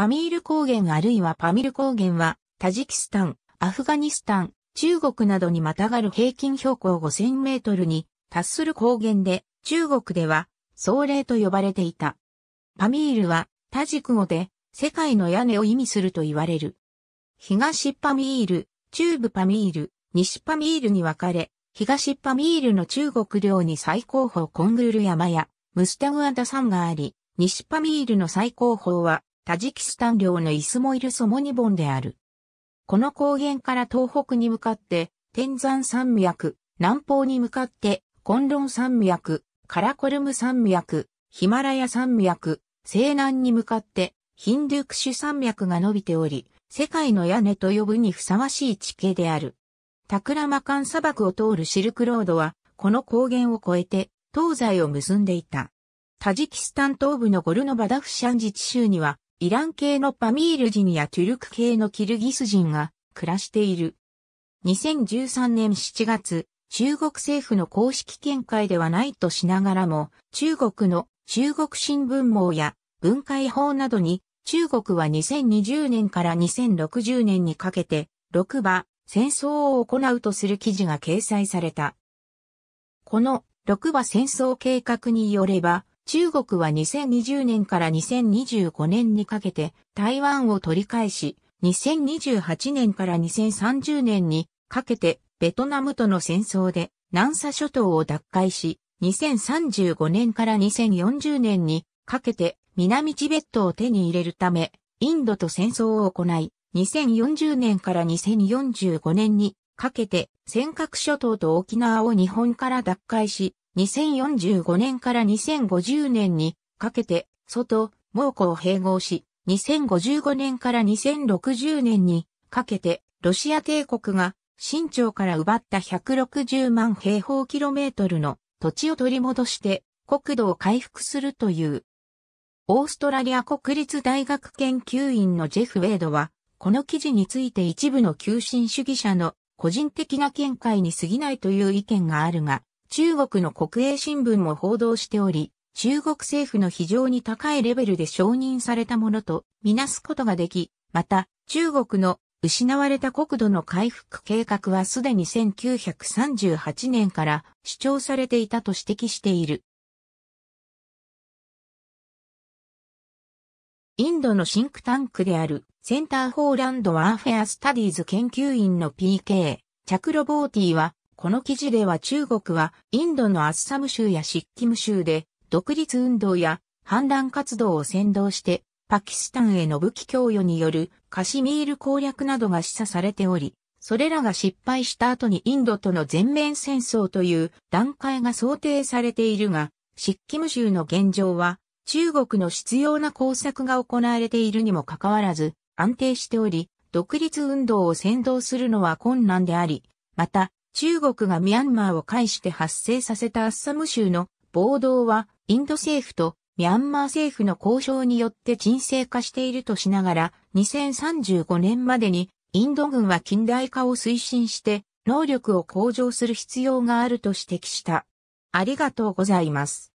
パミール高原あるいはパミル高原は、タジキスタン、アフガニスタン、中国などにまたがる平均標高5000メートルに達する高原で、中国では、壮麗と呼ばれていた。パミールは、タジク語で、世界の屋根を意味すると言われる。東パミール、中部パミール、西パミールに分かれ、東パミールの中国領に最高峰コングルル山や、ムスタグアダ山があり、西パミールの最高峰は、タジキスタン領のイスモイルソモニボンである。この高原から東北に向かって、天山山脈、南方に向かって、コンロン山脈、カラコルム山脈、ヒマラヤ山脈、西南に向かって、ヒンドゥクシュ山脈が伸びており、世界の屋根と呼ぶにふさわしい地形である。タクラマカン砂漠を通るシルクロードは、この高原を越えて、東西を結んでいた。タジキスタン東部のゴルノバダフシャン自治州には、イラン系のパミール人やトゥルク系のキルギス人が暮らしている。2013年7月、中国政府の公式見解ではないとしながらも、中国の中国新聞網や文化法などに、中国は2020年から2060年にかけて、6馬、戦争を行うとする記事が掲載された。この6馬戦争計画によれば、中国は2020年から2025年にかけて台湾を取り返し、2028年から2030年にかけてベトナムとの戦争で南沙諸島を奪回し、2035年から2040年にかけて南チベットを手に入れるため、インドと戦争を行い、2040年から2045年にかけて尖閣諸島と沖縄を日本から奪回し、2045年から2050年にかけて、外、蒙古を併合し、2055年から2060年にかけて、ロシア帝国が新朝から奪った160万平方キロメートルの土地を取り戻して国土を回復するという。オーストラリア国立大学研究院のジェフ・ウェイドは、この記事について一部の求心主義者の個人的な見解に過ぎないという意見があるが、中国の国営新聞も報道しており、中国政府の非常に高いレベルで承認されたものとみなすことができ、また中国の失われた国土の回復計画はすでに1938年から主張されていたと指摘している。インドのシンクタンクであるセンターフォーランドワーフェアスタディーズ研究員の PK、チャクロボーティはこの記事では中国はインドのアッサム州やシッキム州で独立運動や反乱活動を先導してパキスタンへの武器供与によるカシミール攻略などが示唆されており、それらが失敗した後にインドとの全面戦争という段階が想定されているが、シッキム州の現状は中国の必要な工作が行われているにもかかわらず安定しており、独立運動を先導するのは困難であり、また中国がミャンマーを介して発生させたアッサム州の暴動は、インド政府とミャンマー政府の交渉によって沈静化しているとしながら、2035年までにインド軍は近代化を推進して、能力を向上する必要があると指摘した。ありがとうございます。